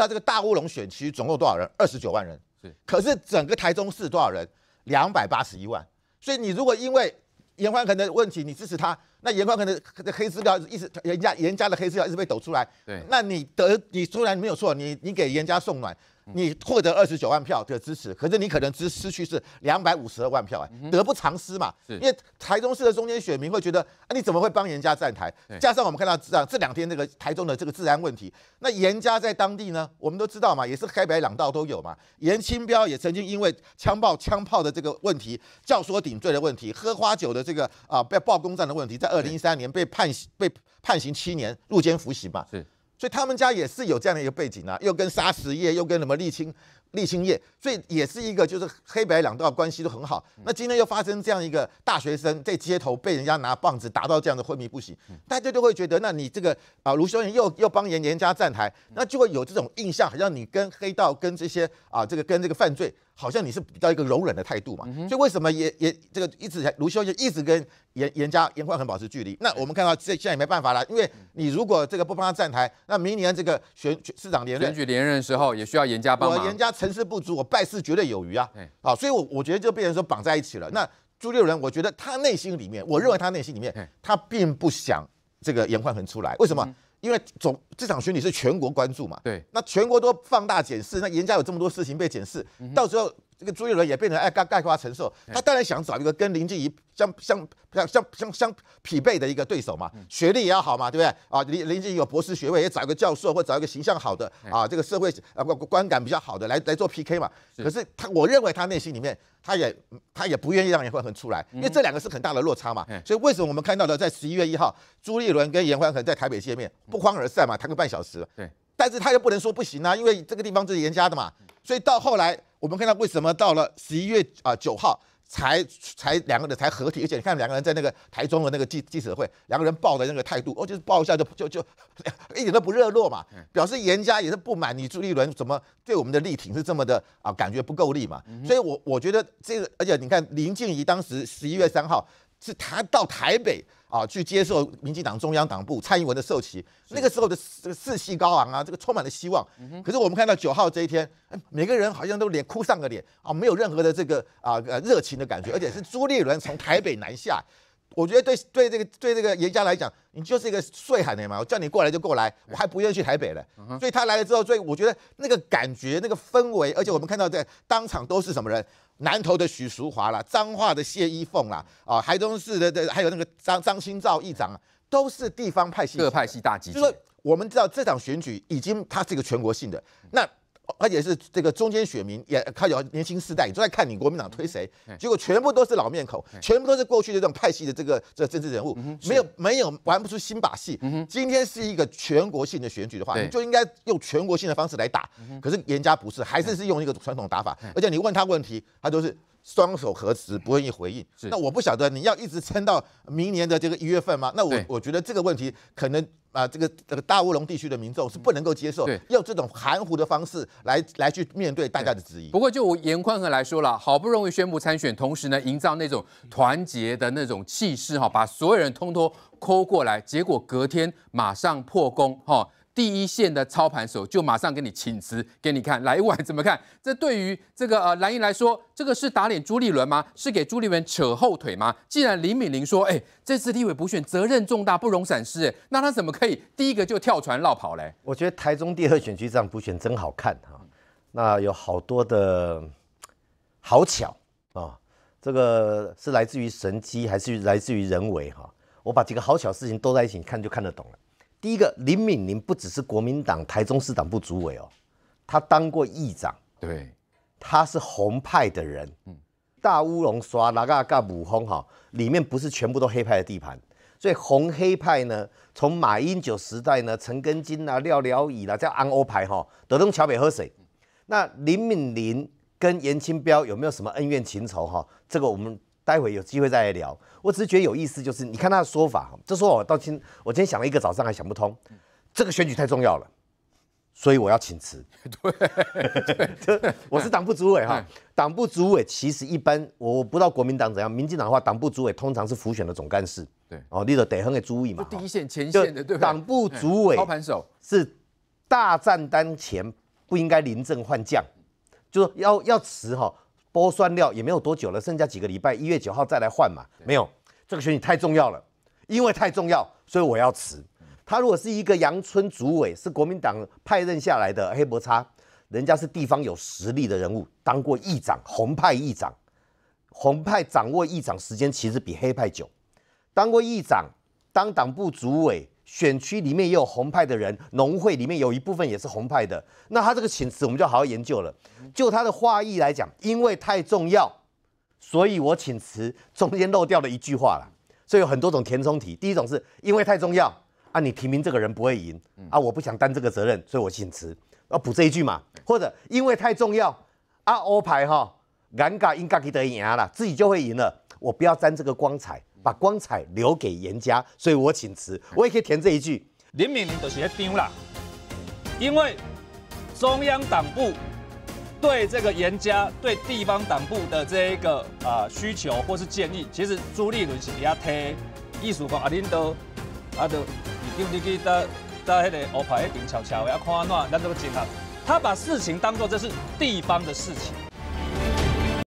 到这个大乌龙选区总共多少人？二十九万人。是，可是整个台中市多少人？两百八十一万。所以你如果因为严欢可能问题，你支持他，那严欢可能黑资料一直人家严家的黑资料一直被抖出来。对，那你得你出来没有错，你你给严家送暖。你获得二十九万票的支持，可是你可能只失去是两百五十二万票哎，得不偿失嘛。因为台中市的中间选民会觉得，啊，你怎么会帮严家站台？加上我们看到这这两天那个台中的这个治安问题，那严家在当地呢，我们都知道嘛，也是黑白两道都有嘛。严清标也曾经因为枪爆枪炮的这个问题、教唆顶罪的问题、喝花酒的这个啊被曝光站的问题，在二零一三年被判被判刑七年入监服刑嘛。是。所以他们家也是有这样的一个背景啊，又跟砂石业，又跟什么沥青、沥青业，所以也是一个就是黑白两道关系都很好。那今天又发生这样一个大学生在街头被人家拿棒子打到这样的昏迷不醒，大家就会觉得，那你这个啊卢修仁又又帮严严家站台，那就会有这种印象，好像你跟黑道跟这些啊这个跟这个犯罪。好像你是比较一个容忍的态度嘛，所以为什么也也这个一直卢修就一直跟严严家严宽恒保持距离？那我们看到这现在也没办法了，因为你如果这个不帮他站台，那明年这个选市长连选举连任的时候也需要严家帮忙。我严家成事不足，我败事绝对有余啊！好，所以我我觉得就变成说绑在一起了。那朱六仁，我觉得他内心里面，我认为他内心里面，他并不想这个严宽恒出来，为什么？因为总这场巡礼是全国关注嘛，对，那全国都放大检视，那严家有这么多事情被检视，到时候。这个朱立伦也变成爱概概括承受，他当然想找一个跟林志怡相相相相相匹配的一个对手嘛，学历也要好嘛，对不对啊？林林志怡有博士学位，也找一个教授或找一个形象好的啊，这个社会观观感比较好的来来做 PK 嘛。可是他，我认为他内心里面，他也他也不愿意让严宽恒出来，因为这两个是很大的落差嘛。所以为什么我们看到的在十一月一号，朱立伦跟严宽恒在台北见面不欢而散嘛，谈个半小时。对，但是他又不能说不行啊，因为这个地方是严家的嘛。所以到后来，我们看到为什么到了十一月啊九号才才两个人才合体，而且你看两个人在那个台中的那个记记者会，两个人抱的那个态度，哦就是抱一下就就就 一点都不热络嘛，表示严家也是不满你朱立伦怎么对我们的力挺是这么的啊，感觉不够力嘛。所以，我我觉得这个，而且你看林静怡当时十一月三号是他到台北。啊，去接受民进党中央党部蔡英文的授旗，那个时候的这个士气高昂啊，这个充满了希望。可是我们看到九号这一天，每个人好像都脸哭丧个脸啊，没有任何的这个啊呃热情的感觉，而且是朱立伦从台北南下。我觉得对对这个对这个严家来讲，你就是一个睡海的嘛，我叫你过来就过来，我还不愿意去台北了。所以他来了之后，最我觉得那个感觉、那个氛围，而且我们看到在当场都是什么人，南投的许淑华啦，彰化的谢依凤啦，啊，台中市的的还有那个张张新照议长啊，都是地方派系。各派系大集，就是说我们知道这场选举已经它是一个全国性的那。而且是这个中间选民也，还有年轻世代都在看你国民党推谁，结果全部都是老面孔，全部都是过去的这种派系的这个这政治人物，没有没有玩不出新把戏。今天是一个全国性的选举的话，你就应该用全国性的方式来打。可是严家不是，还是是用一个传统打法。而且你问他问题，他都是双手合十，不愿意回应。那我不晓得你要一直撑到明年的这个一月份吗？那我我觉得这个问题可能。啊，这个这个大乌龙地区的民众是不能够接受，用这种含糊的方式来来去面对大家的质疑。不过就我严宽和来说了，好不容易宣布参选，同时呢营造那种团结的那种气势哈，把所有人通通抠过来，结果隔天马上破功哈。第一线的操盘手就马上给你请辞，给你看，来碗怎么看？这对于这个呃蓝营来说，这个是打脸朱立伦吗？是给朱立伦扯后腿吗？既然林敏玲说，哎，这次立委补选责任重大，不容闪失，那他怎么可以第一个就跳船绕跑嘞？我觉得台中第二选区这样补选真好看哈，那有好多的好巧啊，这个是来自于神机还是来自于人为哈？我把几个好巧事情都在一起，看就看得懂了。第一个林敏玲不只是国民党台中市党部主委哦，他当过议长。对，他是红派的人。嗯，大乌龙刷拉嘎嘎五峰哈，里面不是全部都黑派的地盘。所以红黑派呢，从马英九时代呢，陈根金啊、廖廖乙啦，叫安欧派哈，德东桥北喝水。那林敏玲跟严清标有没有什么恩怨情仇哈？这个我们。待会有机会再来聊。我只是觉得有意思，就是你看他的说法，这说法我到今我今天想了一个早上还想不通。这个选举太重要了，所以我要请辞。对，我是党部主委哈，党部主委其实一般我我不知道国民党怎样，民进党的话，党部主委通常是辅选的总干事。对，哦，你个得很给注意嘛。第一线前线的对，党部主委操盘手是大战当前不应该临阵换将，就说要要辞哈。剥酸料也没有多久了，剩下几个礼拜，一月九号再来换嘛？没有，这个选举太重要了，因为太重要，所以我要辞。他如果是一个阳春主委，是国民党派任下来的黑伯差，人家是地方有实力的人物，当过议长，红派议长，红派掌握议长时间其实比黑派久，当过议长，当党部主委。选区里面也有红派的人，农会里面有一部分也是红派的。那他这个请辞，我们就好好研究了。就他的话意来讲，因为太重要，所以我请辞，中间漏掉了一句话了。所以有很多种填充题。第一种是因为太重要啊，你提名这个人不会赢啊，我不想担这个责任，所以我请辞，要补这一句嘛。或者因为太重要啊，欧牌哈，尴尬，应该可以得赢了，自己就会赢了，我不要沾这个光彩。把光彩留给严家，所以我请辞。我也可以填这一句。林敏玲就是一张啦，因为中央党部对这个严家、对地方党部的这一个啊需求或是建议，其实朱立伦是比较推。意思讲啊，恁都啊，都，你就去到到迄个后排，迄边瞧瞧，我要看那咱都么紧啊。他把事情当做这是地方的事情。